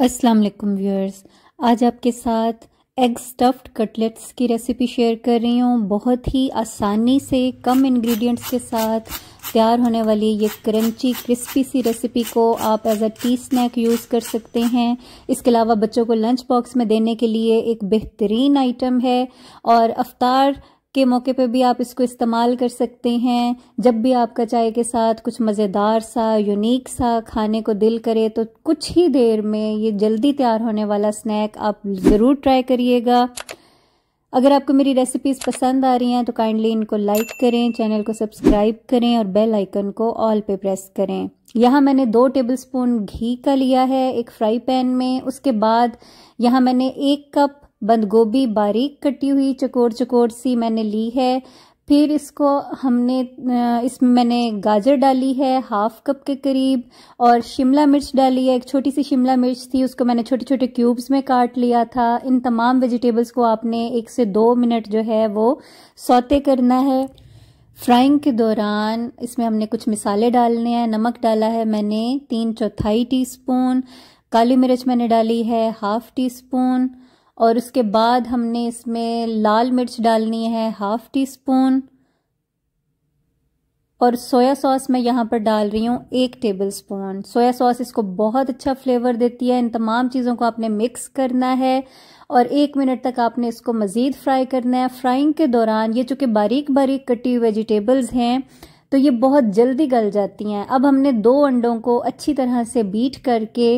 अस्सलाम वालेकुम व्यूअर्स आज आपके साथ एग स्टफ्ड कटलेट्स की रेसिपी शेयर कर रही हूँ बहुत ही आसानी से कम इंग्रेडिएंट्स के साथ तैयार होने वाली ये क्रंची क्रिस्पी सी रेसिपी को आप as a tea snack use कर सकते हैं इसके अलावा बच्चों को लंच बॉक्स में देने के लिए एक बेहतरीन आइटम है और अफ्तार के मौके पे भी आप इसको इस्तेमाल कर सकते हैं जब भी आपका चाय के साथ कुछ मज़ेदार सा यूनिक सा खाने को दिल करे तो कुछ ही देर में ये जल्दी तैयार होने वाला स्नैक आप ज़रूर ट्राई करिएगा अगर आपको मेरी रेसिपीज़ पसंद आ रही हैं तो काइंडली इनको लाइक करें चैनल को सब्सक्राइब करें और बेल आइकन को ऑल पे प्रेस करें यहाँ मैंने दो टेबलस्पून घी का लिया है एक फ्राई पैन में उसके बाद यहाँ मैंने एक कप बंद गोभी बारीक कटी हुई चकोर चकोर सी मैंने ली है फिर इसको हमने इसमें मैंने गाजर डाली है हाफ कप के करीब और शिमला मिर्च डाली है एक छोटी सी शिमला मिर्च थी उसको मैंने छोटे छोटे क्यूब्स में काट लिया था इन तमाम वेजिटेबल्स को आपने एक से दो मिनट जो है वो सौते करना है फ्राइंग के दौरान इसमें हमने कुछ मिसाले डालने हैं नमक डाला है मैंने तीन चौथाई टी काली मिर्च मैंने डाली है हाफ टी स्पून और उसके बाद हमने इसमें लाल मिर्च डालनी है हाफ टी स्पून और सोया सॉस मैं यहाँ पर डाल रही हूँ एक टेबल स्पून सोया सॉस इसको बहुत अच्छा फ्लेवर देती है इन तमाम चीज़ों को आपने मिक्स करना है और एक मिनट तक आपने इसको मज़ीद फ्राई करना है फ्राइंग के दौरान ये चूँकि बारीक बारीक कटी हुई वेजिटेबल्स हैं तो ये बहुत जल्दी गल जाती हैं अब हमने दो अंडों को अच्छी तरह से बीट करके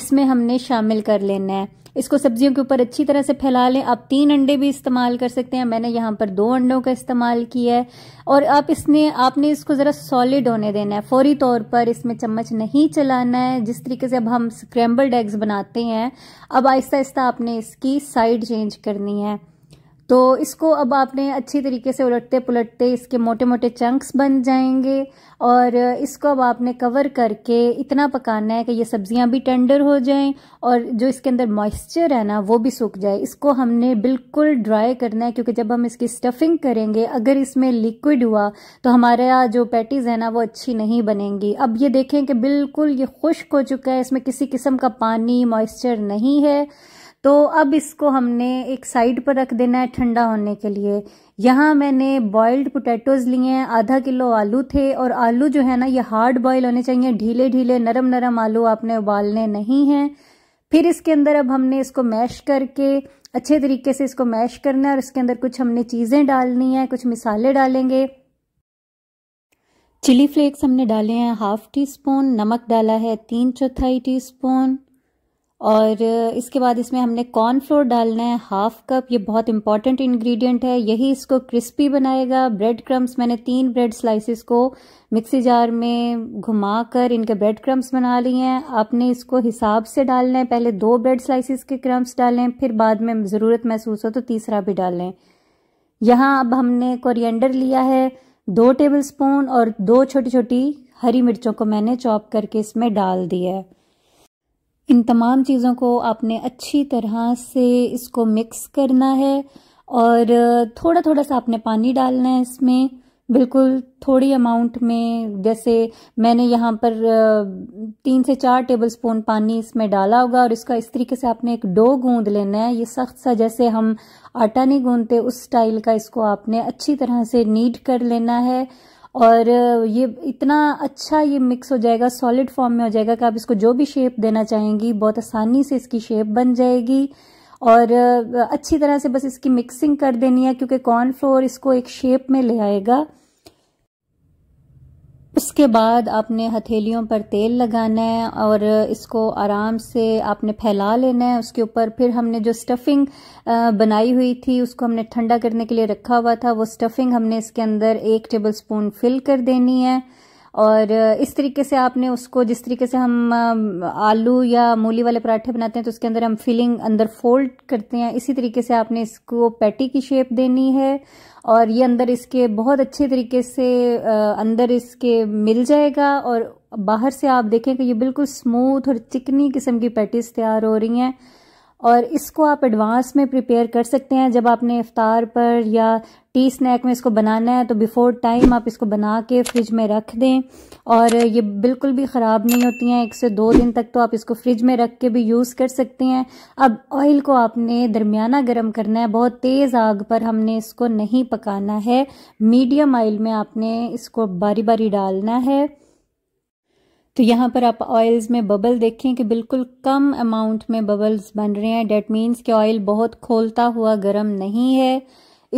इसमें हमने शामिल कर लेना है इसको सब्जियों के ऊपर अच्छी तरह से फैला लें आप तीन अंडे भी इस्तेमाल कर सकते हैं मैंने यहाँ पर दो अंडों का इस्तेमाल किया है और आप इसने आपने इसको ज़रा सॉलिड होने देना है फौरी तौर पर इसमें चम्मच नहीं चलाना है जिस तरीके से अब हम स्क्रैम्बल्ड एग्स बनाते हैं अब आहिस्ता आहिस्ता आपने इसकी साइड चेंज करनी है तो इसको अब आपने अच्छी तरीके से उलटते पुलटते इसके मोटे मोटे चंक्स बन जाएंगे और इसको अब आपने कवर करके इतना पकाना है कि ये सब्जियां भी टेंडर हो जाएं और जो इसके अंदर मॉइस्चर है ना वो भी सूख जाए इसको हमने बिल्कुल ड्राई करना है क्योंकि जब हम इसकी स्टफिंग करेंगे अगर इसमें लिक्विड हुआ तो हमारा जो पैटीज़ है ना वो अच्छी नहीं बनेंगी अब ये देखें कि बिल्कुल ये खुश्क हो चुका है इसमें किसी किस्म का पानी मॉइस्चर नहीं है तो अब इसको हमने एक साइड पर रख देना है ठंडा होने के लिए यहाँ मैंने बॉइल्ड पोटैटोज लिए हैं आधा किलो आलू थे और आलू जो है ना ये हार्ड बॉयल होने चाहिए ढीले ढीले नरम नरम आलू आपने उबालने नहीं हैं फिर इसके अंदर अब हमने इसको मैश करके अच्छे तरीके से इसको मैश करना है और इसके अंदर कुछ हमने चीज़ें डालनी है कुछ मिसाले डालेंगे चिली फ्लेक्स हमने डाले हैं हाफ टी स्पून नमक डाला है तीन चौथाई टी स्पून और इसके बाद इसमें हमने कॉर्नफ्लोर डालना है हाफ कप ये बहुत इंपॉर्टेंट इंग्रेडिएंट है यही इसको क्रिस्पी बनाएगा ब्रेड क्रम्स मैंने तीन ब्रेड स्लाइसेस को मिक्सी जार में घुमाकर इनके ब्रेड क्रम्स बना लिए हैं आपने इसको हिसाब से डालना है पहले दो ब्रेड स्लाइसिस के क्रम्स डालें फिर बाद में ज़रूरत महसूस हो तो तीसरा भी डालें यहाँ अब हमने कोरियंडर लिया है दो टेबल स्पून और दो छोटी छोटी हरी मिर्चों को मैंने चॉप करके इसमें डाल दिया है इन तमाम चीज़ों को आपने अच्छी तरह से इसको मिक्स करना है और थोड़ा थोड़ा सा आपने पानी डालना है इसमें बिल्कुल थोड़ी अमाउंट में जैसे मैंने यहाँ पर तीन से चार टेबलस्पून पानी इसमें डाला होगा और इसका इस तरीके से आपने एक डो गूंद लेना है ये सख्त सा जैसे हम आटा नहीं गूंदते उस स्टाइल का इसको आपने अच्छी तरह से नीड कर लेना है और ये इतना अच्छा ये मिक्स हो जाएगा सॉलिड फॉर्म में हो जाएगा कि आप इसको जो भी शेप देना चाहेंगी बहुत आसानी से इसकी शेप बन जाएगी और अच्छी तरह से बस इसकी मिक्सिंग कर देनी है क्योंकि कॉर्नफ्लोर इसको एक शेप में ले आएगा उसके बाद आपने हथेलियों पर तेल लगाना है और इसको आराम से आपने फैला लेना है उसके ऊपर फिर हमने जो स्टफिंग बनाई हुई थी उसको हमने ठंडा करने के लिए रखा हुआ था वो स्टफिंग हमने इसके अंदर एक टेबल स्पून फिल कर देनी है और इस तरीके से आपने उसको जिस तरीके से हम आलू या मूली वाले पराठे बनाते हैं तो उसके अंदर हम फिलिंग अंदर फोल्ड करते हैं इसी तरीके से आपने इसको पैटी की शेप देनी है और ये अंदर इसके बहुत अच्छे तरीके से अंदर इसके मिल जाएगा और बाहर से आप देखें कि ये बिल्कुल स्मूथ और चिकनी किस्म की पैटीज तैयार हो रही हैं और इसको आप एडवांस में प्रिपेयर कर सकते हैं जब आपने इफ्तार पर या टी स्नैक में इसको बनाना है तो बिफ़ोर टाइम आप इसको बना के फ्रिज में रख दें और ये बिल्कुल भी ख़राब नहीं होती हैं एक से दो दिन तक तो आप इसको फ्रिज में रख के भी यूज़ कर सकते हैं अब ऑयल को आपने दरमियाना गर्म करना है बहुत तेज़ आग पर हमने इसको नहीं पकाना है मीडियम ऑयल में आपने इसको बारी बारी डालना है तो यहाँ पर आप ऑयल्स में बबल देखें कि बिल्कुल कम अमाउंट में बबल्स बन रहे हैं डेट मीन्स कि ऑयल बहुत खोलता हुआ गर्म नहीं है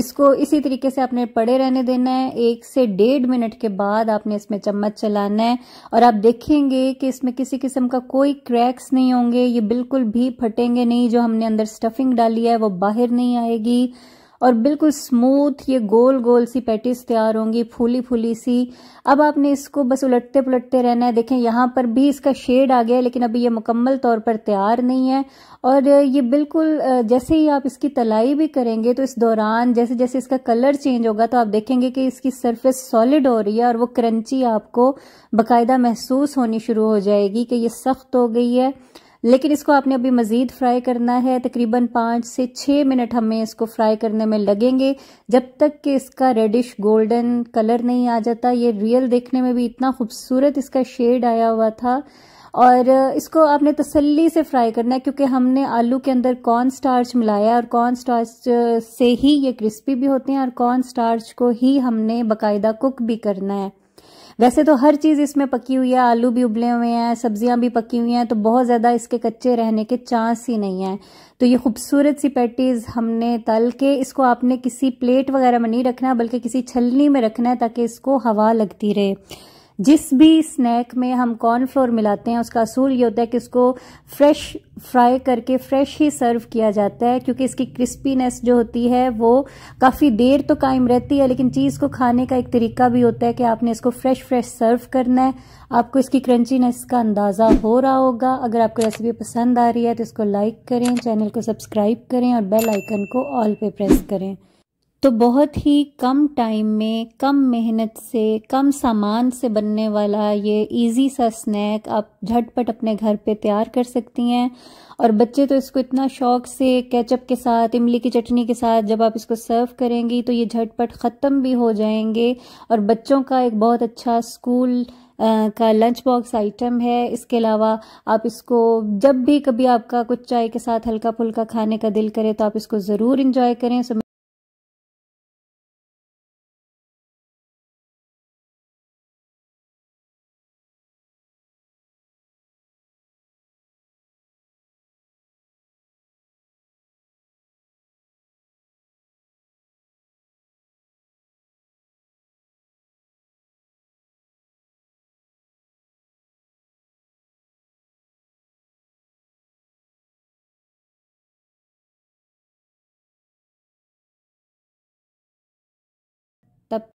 इसको इसी तरीके से आपने पड़े रहने देना है एक से डेढ़ मिनट के बाद आपने इसमें चम्मच चलाना है और आप देखेंगे कि इसमें किसी किस्म का कोई क्रैक्स नहीं होंगे ये बिल्कुल भी फटेंगे नहीं जो हमने अंदर स्टफिंग डाली है वो बाहर नहीं आएगी और बिल्कुल स्मूथ ये गोल गोल सी पैटिस तैयार होंगी फूली फूली सी अब आपने इसको बस उलटते पुलटते रहना है देखें यहाँ पर भी इसका शेड आ गया लेकिन अभी ये मुकम्मल तौर पर तैयार नहीं है और ये बिल्कुल जैसे ही आप इसकी तलाई भी करेंगे तो इस दौरान जैसे जैसे इसका कलर चेंज होगा तो आप देखेंगे कि इसकी सरफेस सॉलिड हो रही है और वो क्रंची आपको बाकायदा महसूस होनी शुरू हो जाएगी कि ये सख्त हो गई है लेकिन इसको आपने अभी मज़ीद फ्राई करना है तकरीबन पांच से छह मिनट हमें इसको फ्राई करने में लगेंगे जब तक कि इसका रेडिश गोल्डन कलर नहीं आ जाता ये रियल देखने में भी इतना खूबसूरत इसका शेड आया हुआ था और इसको आपने तसल्ली से फ्राई करना है क्योंकि हमने आलू के अंदर कॉर्न स्टार्च मिलाया और कॉर्न स्टार्च से ही ये क्रिस्पी भी होते हैं और कॉर्न स्टार्च को ही हमने बाकायदा कुक भी करना है वैसे तो हर चीज़ इसमें पकी हुई है आलू भी उबले हुए हैं सब्जियां भी पकी हुई हैं तो बहुत ज़्यादा इसके कच्चे रहने के चांस ही नहीं है तो ये खूबसूरत सी पैटीज़ हमने तल के इसको आपने किसी प्लेट वगैरह में नहीं रखना बल्कि किसी छलनी में रखना है ताकि इसको हवा लगती रहे जिस भी स्नैक में हम कॉर्नफ्लोर मिलाते हैं उसका असूल ये होता है कि इसको फ्रेश फ्राई करके फ्रेश ही सर्व किया जाता है क्योंकि इसकी क्रिस्पीनेस जो होती है वो काफ़ी देर तो कायम रहती है लेकिन चीज़ को खाने का एक तरीका भी होता है कि आपने इसको फ्रेश फ्रेश सर्व करना है आपको इसकी क्रंचीनेस का अंदाज़ा हो रहा होगा अगर आपको रेसिपी पसंद आ रही है तो इसको लाइक करें चैनल को सब्सक्राइब करें और बेल आइकन को ऑल पे प्रेस करें तो बहुत ही कम टाइम में कम मेहनत से कम सामान से बनने वाला ये इजी सा स्नैक आप झटपट अपने घर पे तैयार कर सकती हैं और बच्चे तो इसको इतना शौक से केचप के साथ इमली की चटनी के साथ जब आप इसको सर्व करेंगी तो ये झटपट ख़त्म भी हो जाएंगे और बच्चों का एक बहुत अच्छा स्कूल का लंच बॉक्स आइटम है इसके अलावा आप इसको जब भी कभी आपका कुछ चाय के साथ हल्का फुल्का खाने का दिल करे तो आप इसको ज़रूर इंजॉय करें सो tetap